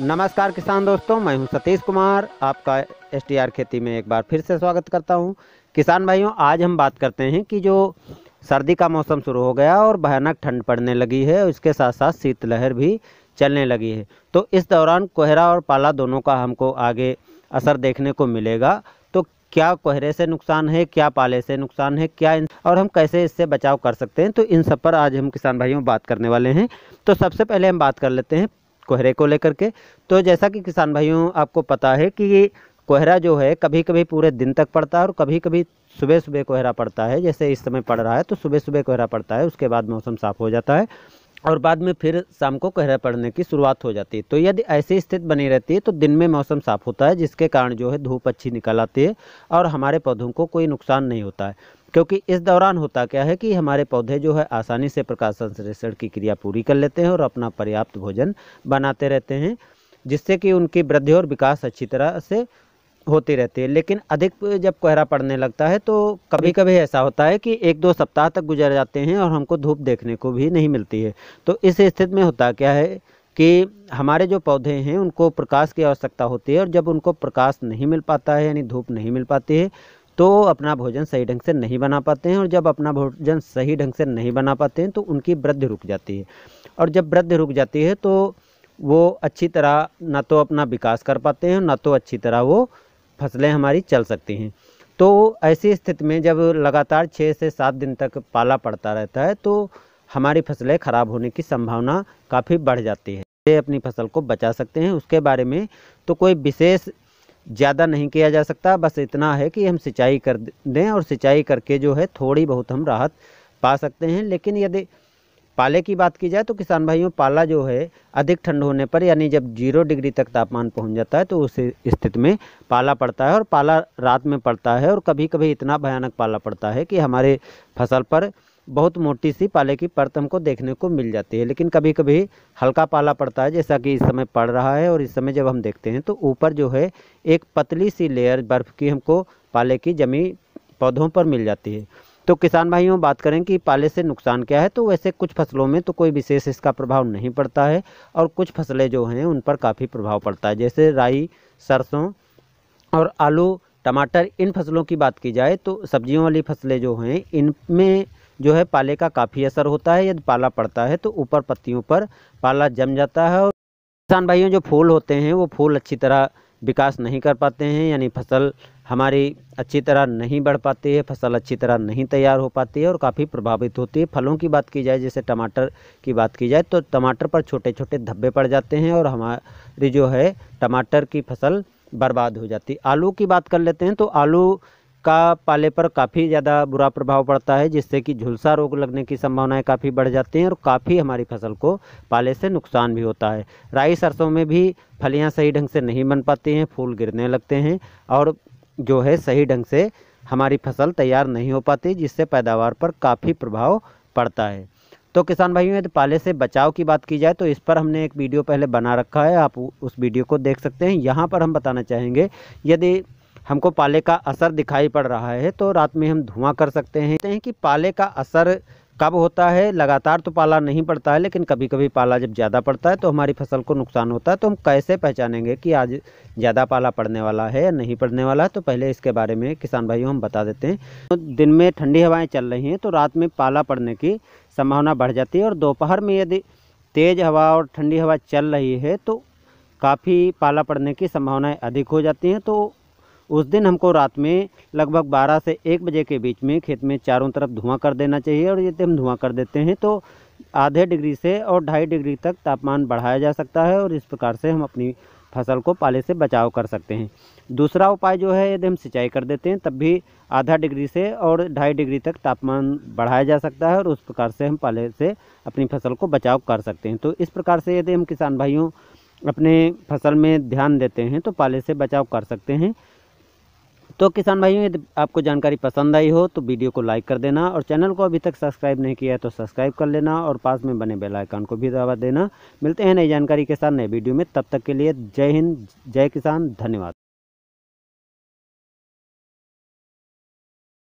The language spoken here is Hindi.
नमस्कार किसान दोस्तों मैं हूं सतीश कुमार आपका एस खेती में एक बार फिर से स्वागत करता हूं किसान भाइयों आज हम बात करते हैं कि जो सर्दी का मौसम शुरू हो गया और भयानक ठंड पड़ने लगी है इसके साथ साथ शीतलहर भी चलने लगी है तो इस दौरान कोहरा और पाला दोनों का हमको आगे असर देखने को मिलेगा तो क्या कोहरे से नुकसान है क्या पाले से नुकसान है क्या इन... और हम कैसे इससे बचाव कर सकते हैं तो इन सब पर आज हम किसान भाइयों बात करने वाले हैं तो सबसे पहले हम बात कर लेते हैं कोहरे को लेकर के तो जैसा कि किसान भाइयों आपको पता है कि कोहरा जो है कभी कभी पूरे दिन तक पड़ता है और कभी कभी सुबह सुबह कोहरा पड़ता है जैसे इस समय पड़ रहा है तो सुबह सुबह कोहरा पड़ता है उसके बाद मौसम साफ़ हो जाता है और बाद में फिर शाम को कोहरा पड़ने की शुरुआत हो जाती है तो यदि ऐसी स्थिति बनी रहती है तो दिन में मौसम साफ़ होता है जिसके कारण जो है धूप अच्छी निकल आती है और हमारे पौधों को कोई नुकसान नहीं होता है क्योंकि इस दौरान होता क्या है कि हमारे पौधे जो है आसानी से प्रकाश संश्लेषण की क्रिया पूरी कर लेते हैं और अपना पर्याप्त भोजन बनाते रहते हैं जिससे कि उनकी वृद्धि और विकास अच्छी तरह से होती रहती है लेकिन अधिक जब कोहरा पड़ने लगता है तो कभी कभी ऐसा होता है कि एक दो सप्ताह तक गुजर जाते हैं और हमको धूप देखने को भी नहीं मिलती है तो इस स्थिति में होता क्या है कि हमारे जो पौधे हैं उनको प्रकाश की आवश्यकता होती है और जब उनको प्रकाश नहीं मिल पाता है यानी धूप नहीं मिल पाती है तो अपना भोजन सही ढंग से नहीं बना पाते हैं और जब अपना भोजन सही ढंग से नहीं बना पाते हैं तो उनकी वृद्धि रुक जाती है और जब वृद्धि रुक जाती है तो वो अच्छी तरह ना तो अपना विकास कर पाते हैं ना तो अच्छी तरह वो फसलें हमारी चल सकती हैं तो ऐसी स्थिति में जब लगातार छः से सात दिन तक पाला पड़ता रहता है तो हमारी फसलें ख़राब होने की संभावना काफ़ी बढ़ जाती है अपनी फसल को बचा सकते हैं उसके बारे में तो कोई विशेष ज़्यादा नहीं किया जा सकता बस इतना है कि हम सिंचाई कर दें और सिंचाई करके जो है थोड़ी बहुत हम राहत पा सकते हैं लेकिन यदि पाले की बात की जाए तो किसान भाइयों पाला जो है अधिक ठंड होने पर यानी जब जीरो डिग्री तक तापमान पहुंच जाता है तो उस स्थिति में पाला पड़ता है और पाला रात में पड़ता है और कभी कभी इतना भयानक पाला पड़ता है कि हमारे फसल पर बहुत मोटी सी पाले की परत हमको देखने को मिल जाती है लेकिन कभी कभी हल्का पाला पड़ता है जैसा कि इस समय पड़ रहा है और इस समय जब हम देखते हैं तो ऊपर जो है एक पतली सी लेयर बर्फ़ की हमको पाले की जमी पौधों पर मिल जाती है तो किसान भाइयों बात करें कि पाले से नुकसान क्या है तो वैसे कुछ फसलों में तो कोई विशेष इसका प्रभाव नहीं पड़ता है और कुछ फसलें जो हैं उन पर काफ़ी प्रभाव पड़ता है जैसे राई सरसों और आलू टमाटर इन फसलों की बात की जाए तो सब्जियों वाली फसलें जो हैं इनमें जो है पाले का काफ़ी असर होता है यदि पाला पड़ता है तो ऊपर पत्तियों पर पाला जम जाता है और किसान भाइयों जो फूल होते हैं वो फूल अच्छी तरह विकास नहीं कर पाते हैं यानी फसल हमारी अच्छी तरह नहीं बढ़ पाती है फसल अच्छी तरह नहीं तैयार हो पाती है और काफ़ी प्रभावित होती है फलों की बात की जाए जैसे टमाटर की बात की जाए तो टमाटर पर छोटे छोटे धब्बे पड़ जाते हैं और हमारी जो है टमाटर की फसल बर्बाद हो जाती आलू की बात कर लेते हैं तो आलू का पाले पर काफ़ी ज़्यादा बुरा प्रभाव पड़ता है जिससे कि झुलसा रोग लगने की संभावनाएं काफ़ी बढ़ जाती हैं और काफ़ी हमारी फसल को पाले से नुकसान भी होता है राई सरसों में भी फलियां सही ढंग से नहीं बन पाती हैं फूल गिरने लगते हैं और जो है सही ढंग से हमारी फसल तैयार नहीं हो पाती जिससे पैदावार पर काफ़ी प्रभाव पड़ता है तो किसान भाइयों यदि पाले से बचाव की बात की जाए तो इस पर हमने एक वीडियो पहले बना रखा है आप उस वीडियो को देख सकते हैं यहाँ पर हम बताना चाहेंगे यदि हमको पाले का असर दिखाई पड़ रहा है तो रात में हम धुआं कर सकते हैं कहते हैं कि पाले का असर कब होता है लगातार तो पाला नहीं पड़ता है लेकिन कभी कभी पाला जब ज़्यादा पड़ता है तो हमारी फसल को नुकसान होता है तो हम कैसे पहचानेंगे कि आज ज़्यादा पाला पड़ने वाला है या नहीं पड़ने वाला है तो पहले इसके बारे में किसान भाइयों हम बता देते हैं तो दिन में ठंडी हवाएं चल रही हैं तो रात में पाला पड़ने की संभावना बढ़ जाती है और दोपहर में यदि तेज़ हवा और ठंडी हवा चल रही है तो काफ़ी पाला पड़ने की संभावनाएँ अधिक हो जाती हैं तो उस दिन हमको रात में लगभग 12 से 1 बजे के बीच में खेत में चारों तरफ धुआं कर देना चाहिए और यदि हम धुआं कर देते हैं तो आधे डिग्री से और ढाई डिग्री तक तापमान बढ़ाया जा सकता है और इस प्रकार से हम अपनी फसल को पाले से बचाव कर सकते हैं दूसरा उपाय जो है यदि हम सिंचाई कर देते हैं तब भी आधा डिग्री से और ढाई डिग्री तक तापमान बढ़ाया जा सकता है और उस प्रकार से हम पाले से अपनी फसल को बचाव कर सकते हैं तो इस प्रकार से यदि हम किसान भाइयों अपने फसल में ध्यान देते हैं तो पाले से बचाव कर सकते हैं तो किसान भाइयों यदि आपको जानकारी पसंद आई हो तो वीडियो को लाइक कर देना और चैनल को अभी तक सब्सक्राइब नहीं किया है तो सब्सक्राइब कर लेना और पास में बने बेल आइकन को भी दबा देना मिलते हैं नई जानकारी के साथ नए वीडियो में तब तक के लिए जय हिंद जय किसान धन्यवाद